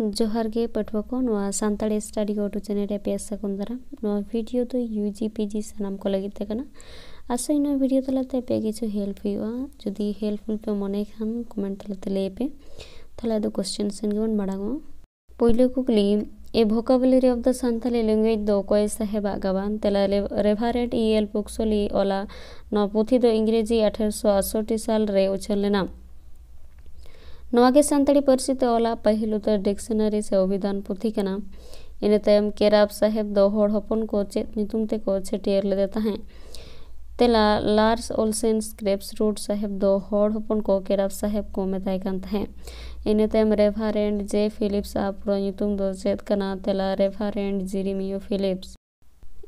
जोहर गे पठवा को सानी study YouTube channel पे आकंदरा भिडियो तो यू जी पी जी सामान को लगे आशाई ना भिडियो तलाते पे किस हेल्प जी हेल्पफुल पे मन खान कमेंट तलाते लैपे तो क्वेश्चन तो सेन के बड़ा पोलो को कुली ए भोकाबली अफ द सानी लैंगुएज कैसा है बागवान तेल रेभारेट इल पुक्सली ओला पुथी इंग्रेजी अठारो आठषटी साल उछन लेना नागे सानी पार्सी तला पहल तो डिक्शनारी से अभिधान पुथी के इनतम केराब साहेब दोपन को चेतुम तक छटर लेदे तेला लार्स ओलसेन स्क्रेप्स रूट साहेब दोपन को केराब साहेब को मतये इनतम रेभारेंड जे फिलिप्स आपुर चेक तेला रेभारेंड जिरिमियो फिलिप्स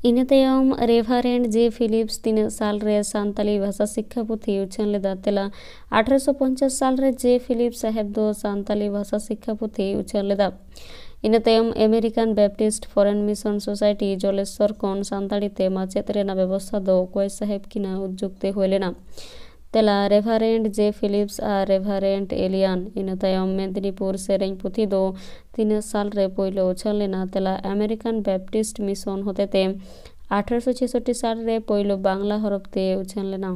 ᱤᱱᱟᱹ ᱛᱟᱭᱚᱢ ᱨᱮᱵᱷᱟᱨᱮᱱᱰ ᱡᱮ ᱯᱷᱤᱞᱤᱯᱥ ᱛᱤᱱᱟᱹᱜ ᱥᱟᱞᱨᱮ ᱥᱟᱱᱛᱟᱞᱤ ᱵᱷᱟᱥᱟ ᱥᱤᱠᱠᱷᱟ ᱯᱩᱛᱷᱤ ᱩᱪᱷᱟᱹᱱ ᱞᱮᱫᱟ ᱛᱮᱞᱟ ᱟᱴᱷᱨᱚᱥᱚ ᱯᱚᱧᱪᱟᱥ ᱥᱟᱞᱨᱮ ᱡᱮ ᱯᱷᱤᱞᱤᱯᱥ ᱥᱟᱦᱮᱵ ᱫᱚ ᱥᱟᱱᱛᱟᱞᱤ ᱵᱷᱟᱥᱟ ᱥᱤᱠᱠᱷᱟ ᱯᱩᱛᱷᱤ ᱩᱪᱷᱟᱹᱱ ᱞᱮᱫᱟ ᱤᱱᱟᱹ ᱛᱟᱭᱚᱢ American Baptist foreign mission society Jaleswar ᱠᱷᱚᱱ ᱥᱟᱱᱛᱟᱲᱤ ᱛᱮ ᱢᱟᱪᱮᱫ ᱨᱮᱱᱟᱜ ᱵᱮᱵᱚᱥᱛᱷᱟ ᱫᱚ ᱚᱠᱚᱭ ᱥᱟᱦᱮᱵ ᱠᱤᱱᱟᱜ ᱩᱫᱽᱡᱳᱜᱽ ᱛᱮ ᱦᱩᱭ ᱞᱮᱱᱟ ᱛᱮᱞᱟ ᱨᱮᱵᱷᱟᱨᱮᱱᱰ ᱡᱮ ᱯᱷᱤᱞᱤᱯᱥ ᱟᱨ ᱨᱮᱵᱷᱟᱨᱮᱱᱰ ᱮᱞᱤᱭᱟᱱ ᱤᱱᱟᱹ ᱛᱟᱭᱚᱢ ᱢᱮᱫᱽᱱᱤᱯᱩᱨ ᱥᱮᱨᱮᱧ ᱯᱩᱛᱷᱤ ᱫᱚ ᱛᱤᱱᱟᱹᱜ ᱥᱟᱞᱨᱮ ᱯᱳᱭᱞᱳ ᱩᱪᱷᱟᱹᱱ ᱞᱮᱱᱟ ᱛᱮᱞᱟ ᱟᱢᱮᱨᱤᱠᱟᱱ ᱵᱮᱯᱴᱤᱥᱴ ᱢᱤᱥᱚᱱ ᱦᱚᱛᱮᱛᱮ अठारह सौ सालरे पोलो बांगला हरपते उछन लेना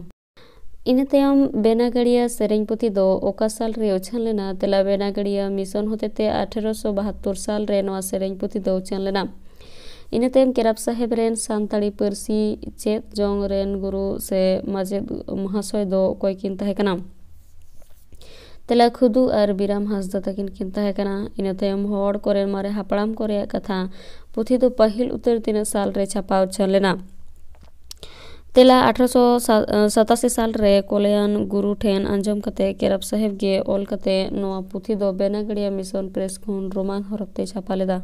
इनतम बेनागड़िया सेरें पुथी दो ओका सालरे उछन लेना तेला बेनागड़िया मिशन होते अठारह सौ बहत्तर सालरे सेरें पुथी दो उछन लेना इनते केरब साहेब रेन सानताली चेत जोंग गुरु से माजेद महाशय दो कोई किन तेला खुदु अर बिराम हसदा तकिन किन इनते हम मारे हपड़ाम कोरे कथा पुथी तो पहिल उत्तर दिन साल रे छपाव लेना तेला अठारह साल कोलेन गुरु ठेन अंजम कते केरब साहेब गे ओल कते पुथी दो बेनागड़िया मिशन प्रेस खून रोमान हरपते छपा लेदा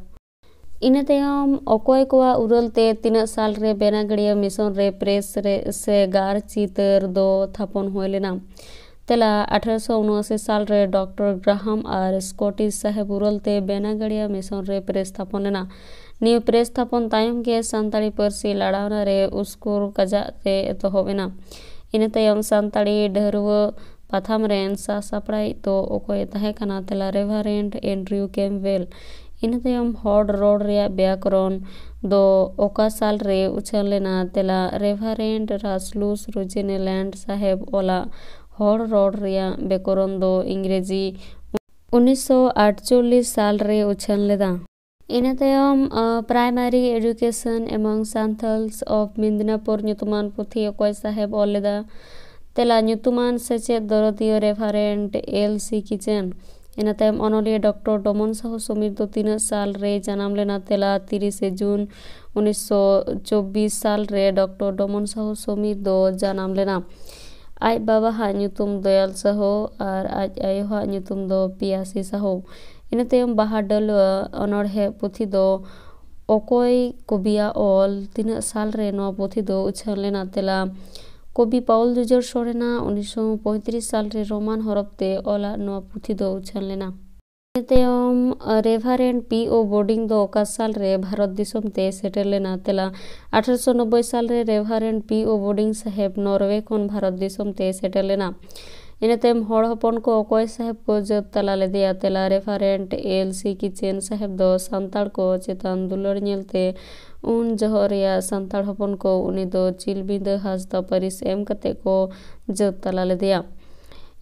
इनतम अकोय को उरलते तना साल बनागड़िया मिशन रे प्रेस रे से गार चितर दो थापन होलेना तेला अठारह साल रे डॉक्टर ग्राहम और स्कॉटिश साहेब उरलते बनागड़िया मिशन रे प्रेस थापन लेना नियो प्रेस स्थापन तायम के सानी पर्सी लड़ावना रे उस्कुर कजाते एतहबेना इनतम सानी डरव पाथाम सापड़ा तो अकोय तहेकना तेला रेभारेंट एंड्रयू कैम्बेल इनतम हॉड रोड बैकग्राउंड ओकासाल उछन लेना तेला रेभारेंट रसलूस रुजिने लैंड साहेब ओला हॉड रोड बैकग्राउंड इंग्रेजी उन्नीस सौ आठचल्लिस साल उछन लेना इनतम प्राइमरी एजुकेशन एवं सान्थल्स ऑफ मिदनापुर पुथी अकय साहेब ऑलदा तेला सेचे दरदियों रेफारेंट एल सी किचन ᱤᱱᱟᱹ ᱛᱟᱭᱚᱢ ᱚᱱᱚᱞᱤᱭᱟᱹ ᱰᱚᱠᱴᱚᱨ ᱰᱚᱢᱚᱱ ᱥᱟᱦᱩ ᱥᱚᱢᱤᱨ ᱫᱚ ᱛᱤᱱᱟᱹᱜ ᱥᱟᱞ ᱨᱮᱭ ᱡᱟᱱᱟᱢ ᱞᱮᱱᱟ ᱛᱮᱞᱟ ᱛᱤᱨᱤᱥᱮ ᱡᱩᱱ ᱩᱱᱤᱥᱥᱚ ᱪᱚᱵᱽᱵᱤᱥ ᱥᱟᱞ ᱨᱮ ᱰᱚᱠᱴᱚᱨ ᱰᱚᱢᱚᱱ ᱥᱟᱦᱩ ᱥᱚᱢᱤᱨ ᱫᱚ ᱡᱟᱱᱟᱢ ᱞᱮᱱᱟ ᱟᱡ ᱵᱟᱵᱟᱣᱟᱜ ᱧᱩᱛᱩᱢ ᱫᱚᱭᱟᱞ ᱥᱟᱦᱩ ᱟᱨ ᱟᱡ ᱟᱭᱳᱣᱟᱜ ᱧᱩᱛᱩᱢ ᱫᱚ ᱯᱤᱭᱟᱥᱤ ᱥᱟᱦᱩ ᱤᱱᱟᱹ ᱛᱟᱭᱚᱢ ᱵᱟᱦᱟ ᱰᱟᱹᱞᱣᱟᱹ ᱚᱱᱚᱬᱦᱮ ᱯᱩᱛᱷᱤ ᱫᱚ ᱚᱠᱚᱭ ᱠᱚᱵᱤᱭᱟᱜ ᱚᱞ ᱛᱤᱱᱟᱹᱜ ᱥᱟᱞᱨᱮ ᱱᱚᱣᱟ ᱯᱩᱛᱷᱤ ᱫᱚ ᱩᱪᱷᱟᱹᱱ ᱞᱮᱱᱟ ᱛᱮᱞᱟ ᱠᱚᱵᱤ ᱯᱟᱣᱩᱞ ᱡᱚᱡᱚᱨ ᱥᱚᱨᱮᱱᱟᱜ ᱩᱱᱤᱥᱥᱚ ᱯᱚᱸᱭᱛᱨᱤᱥ ᱥᱟᱞᱨᱮ ᱨᱳᱢᱟᱱ ᱦᱚᱨᱚᱯᱛᱮ ᱚᱞᱟᱜ ᱱᱚᱣᱟ ᱯᱩᱛᱷᱤ ᱫᱚ ᱩᱪᱷᱟᱹᱱ ᱞᱮᱱᱟ ᱛᱟᱭᱚᱢ ᱨᱮᱵᱷᱟᱨᱮᱱᱰ ᱯᱤ ᱳ ᱵᱳᱰᱤᱝ ᱫᱚ ᱚᱠᱟ ᱥᱟᱞᱨᱮ ᱵᱷᱟᱨᱚᱛ ᱫᱤᱥᱚᱢ ᱛᱮ ᱥᱮᱴᱮᱨ ᱞᱮᱱᱟ ᱛᱮᱞᱟ ᱟᱴᱷᱨᱚᱥᱚ ᱱᱚᱵᱽᱵᱳᱭ ᱥᱟᱞᱨᱮ ᱨᱮᱵᱷᱟᱨᱮᱱᱰ ᱯᱤ ᱳ ᱵᱳᱰᱤᱝ ᱥᱟᱦᱮᱵ ᱱᱚᱨᱳᱣᱮ ᱠᱷᱚᱱ ᱵᱷᱟᱨᱚᱛ ᱫᱤᱥᱚᱢ ᱛᱮ ᱥᱮᱴᱮᱨ ᱞᱮᱱᱟ इनतेम हड़हपन को अकय को जत तला लेदेया तेला रेफारेंट एल सी किचेन साहेब दो सानताड़ को चितान दुलर नेलते उन जहर या को उनी दो चिलबिंद हासदा परिस एम कते को जत तला लेदेया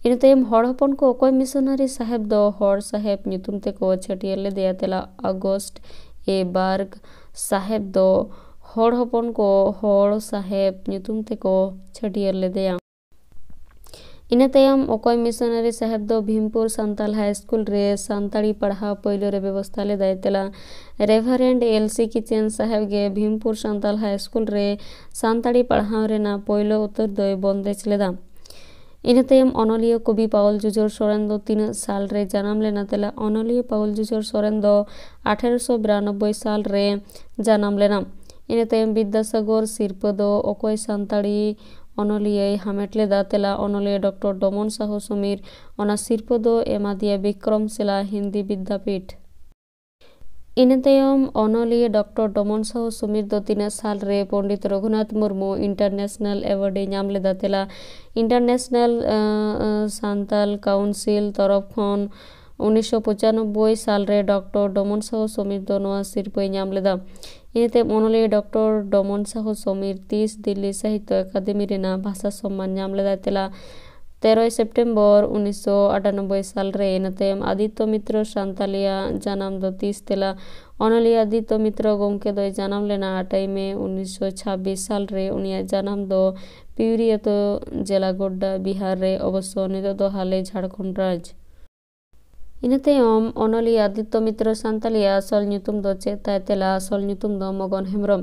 इनतेम हड़हपन को अकय मिशनरी साहेब दो हड़ साहेब नितुम को छटियल लेदेया तेला अगस्ट ए बार्ग साहेब दो हड़हपन को हड़ साहेब नितुम को छटियल लेदेया इनतम अकय मिशनरी साहेब भीमपुर सानताल हाईस्कूल सानताड़ी पढ़ा पैलोर व्यवस्था ले दायतला रेभरेंड एल सी किचेन साहेब गे भीमपुर सानताल हाईस्कूल सानताड़ी पढ़ा पैलो उतर दो बंदेज लेदा इनतम अनलिया कवि पाउल जुजर सोरेन तीन साल रे जन्म लेना तेला अनलिया पाउल जुजर सोरेन अठारोश बिरानब्बे साल रे जन्म लेना इनतम विद्यासागर सिरपा दो अकय অনলিয়াই হামেটলেদা তেলা অনলিয়া ডক্টর ডমন সাহু সমীর অনা শিরপদ এমাদিয়া বিক্রম শিলা হিন্দি বিদ্যাপীঠ ᱤᱱᱟᱹᱛᱟᱭᱚᱢ ᱚᱱᱚᱞᱤᱭᱟᱹ ᱰᱚᱠᱴᱚᱨ ᱰᱚᱢᱚᱱ ᱥᱟᱦᱩ ᱥᱩᱢᱤᱨ ᱫᱚ ᱛᱤᱱᱟᱹᱜ ᱥᱟᱞ ᱨᱮ ᱯᱚᱱᱰᱤᱛ ᱨᱚᱜᱷᱩᱱᱟᱛᱷ ᱢᱩᱨᱢᱩ ᱤᱱᱴᱟᱨᱱᱮᱥᱱᱟᱞ ᱮᱣᱟᱨᱰ ᱮ ᱧᱟᱢ ᱞᱮᱫᱟ ᱛᱮᱞᱟ ᱤᱱᱴᱟᱨᱱᱮᱥᱱᱟᱞ ᱥᱟᱱᱛᱟᱞ ᱠᱟᱣᱩᱱᱥᱤᱞ ᱛᱚᱨᱚᱯ ᱠᱷᱚᱱ ᱩᱱᱤᱥᱥᱚ ᱯᱚᱸᱪᱟᱱᱚᱵᱵᱳᱭ ᱥᱟᱞ ᱨᱮ ᱰᱚᱠᱴᱚᱨ ᱰᱚᱢᱚᱱ ᱥᱟᱦᱩ ᱥᱩᱢᱤᱨ ᱫᱚ ᱱᱚᱣᱟ ᱥᱤᱨᱯᱟᱹᱭ ᱧᱟᱢ ᱞᱮᱫᱟ એની તેમ ઓનોલી ડૉક્ટર ડોમન સાહુ સમીર તીસ દિલ્હી સાહિત્ય એકાદેમીના ભાષા સન્માન નામ લેતા তেরোই সেপ্টেম্বর উনিশশো আটানব্বই সাল রে এনাতেম আদিত্য মিত্র সান্তালিয়া জানাম দো তেলা অনলি আদিত্য মিত্র গমকে দই জানাম লেনা আটাই মে উনিশশো ছাব্বিশ রে উনিয়া জানাম দো পিউরিয়ত জেলা গোড্ডা বিহার রে অবশ্য নিদ হালে ঝাড়খণ্ড রাজ ᱤᱱᱟᱹᱛᱟᱭᱚᱢ ᱚᱱᱚᱞᱤᱭᱟᱹ ᱟᱫᱤᱛᱛᱚ ᱢᱤᱛᱨᱚ ᱥᱟᱱᱛᱟᱞᱤᱭᱟᱜ ᱟᱥᱚᱞ ᱧᱩᱛᱩᱢ ᱫᱚ ᱪᱮᱫ ᱛᱟᱭ ᱛᱮᱞᱟ ᱟᱥᱚᱞ ᱧᱩᱛᱩᱢ ᱫᱚ ᱢᱚᱜᱚᱱ ᱦᱮᱢᱵᱨᱚᱢ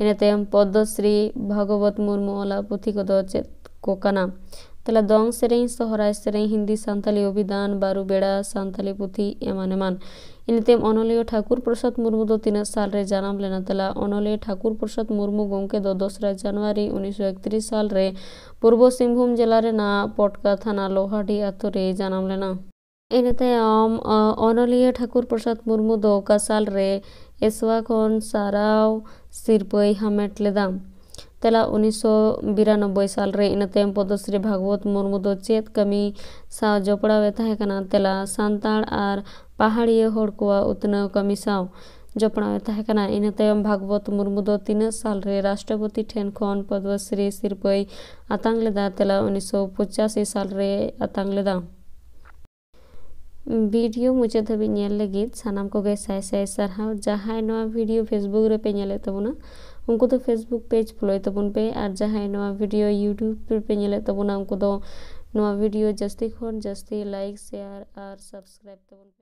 ᱤᱱᱟᱹᱛᱟᱭᱚᱢ ᱯᱚᱫᱽᱫᱚᱥᱨᱤ ᱵᱷᱟᱜᱚᱵᱚᱛ ᱢᱩᱨᱢᱩ ᱚᱞᱟᱜ ᱯᱩᱛᱷᱤ ᱠᱚᱫᱚ ᱪᱮᱫ ᱠᱚ ᱠᱟᱱᱟ ᱛᱟᱦᱞᱮ ᱫᱚᱝ ᱥᱮᱨᱮᱧ ᱥᱚᱦᱨᱟᱭ ᱥᱮᱨᱮᱧ ᱦᱤᱱᱫᱤ ᱥᱟᱱᱛᱟᱞᱤ ᱚᱵᱷᱤᱫᱟᱱ ᱵᱟᱹᱨᱩ ᱵᱮᱲᱟ ᱥᱟᱱᱛᱟᱞᱤ ᱯᱩᱛᱷᱤ ᱮᱢᱟᱱ ᱮᱢᱟᱱ ᱤᱱᱟᱹᱛᱟᱭᱚᱢ ᱚᱱᱚᱞᱤᱭᱟᱹ ᱴᱷᱟᱹᱠᱩᱨ ᱯᱨᱚᱥᱟᱫᱽ ᱢᱩᱨᱢᱩ ᱫᱚ ᱛᱤᱱᱟᱹᱜ ᱥᱟᱞᱨᱮ ᱡᱟᱱᱟᱢ ᱞᱮᱱᱟ ᱛᱮᱞᱟ ᱚᱱᱚᱞᱤᱭᱟᱹ ᱴᱷᱟᱹᱠᱩᱨ ᱯᱨᱚᱥᱟᱫᱽ ᱢᱩᱨᱢᱩ ᱜᱚᱢᱠᱮ ᱫᱚ ᱫᱚᱥᱨᱟ ᱡᱟᱱᱩᱣᱟᱨᱤ ᱩᱱᱤᱥᱥᱚ ᱮᱠᱛᱨᱤᱥ ᱥᱟᱞᱨᱮ ᱯᱩᱨᱵᱚ ᱥᱤᱝᱵᱷᱩᱢ ᱡᱮᱞᱟ ᱨᱮᱱᱟᱜ ᱯᱚᱴᱠᱟ ᱛᱷᱟᱱᱟ ᱞᱳᱦᱟᱰᱤ ᱟᱛᱳ ᱨᱮᱭ ᱡᱟᱱᱟᱢ ᱞᱮᱱᱟ इनते आम अनलिया ठाकुर प्रसाद मुर्मू दो कासाल रे एसवा सारा साराव सिरपई हामेट लेदा तेला उन्नीस सौ बिरानब्बे साल रे इनते पदश्री भागवत मुर्मू दो चेत कमी साव जपड़ावे थाहेकना तेला सांताल आर पहाड़िया होड़कुआ उतनाव कमी साव जपड़ावे थाहेकना इनते भागवत मुर्मू दो तीन साल रे राष्ट्रपति ठेन खन पद्मश्री सिरपई आतांग लेदा तेला उन्नीस सौ पचासी साल रे आतांग लेदा ᱵᱷᱤᱰᱤᱭᱳ ᱢᱩᱪᱟᱹᱫ ᱦᱟᱹᱵᱤᱡ ᱧᱮᱞ ᱞᱟᱹᱜᱤᱫ ᱥᱟᱱᱟᱢ ᱠᱚᱜᱮ ᱥᱟᱭ ᱥᱟᱭ ᱥᱟᱨᱦᱟᱣ ᱡᱟᱦᱟᱸᱭ ᱱᱚᱣᱟ ᱵᱷᱤᱰᱤᱭᱳ ᱯᱷᱮᱥᱵᱩᱠ ᱨᱮᱯᱮ ᱧᱮᱞᱮᱫ ᱛᱟᱵᱚᱱᱟ ᱩᱱᱠᱩ ᱫᱚ ᱯᱷᱮᱥᱵᱩᱠ ᱯᱮᱡᱽ ᱯᱷᱳᱞᱳᱭ ᱛᱟᱵᱚᱱ ᱯᱮ ᱟᱨ ᱡᱟᱦᱟᱸᱭ ᱱᱚᱣᱟ ᱵᱷᱤᱰᱤᱭᱳ ᱤᱭᱩᱴᱤᱭᱩᱵᱽ ᱨᱮᱯᱮ ᱧᱮᱞᱮᱫ ᱛᱟᱵᱚᱱᱟ ᱩᱱᱠᱩ ᱫᱚ ᱱᱚᱣᱟ ᱵᱷᱤᱰᱤᱭᱳ ᱡᱟᱹᱥᱛᱤ ᱠᱷᱚᱱ ᱡᱟᱹᱥᱛᱤ ᱞᱟᱭᱤᱠ ᱥᱮᱭᱟᱨ ᱟᱨ ᱥᱟᱵᱥᱠᱨᱟᱭᱤᱵᱽ ᱛᱟᱵᱚᱱ ᱯᱮ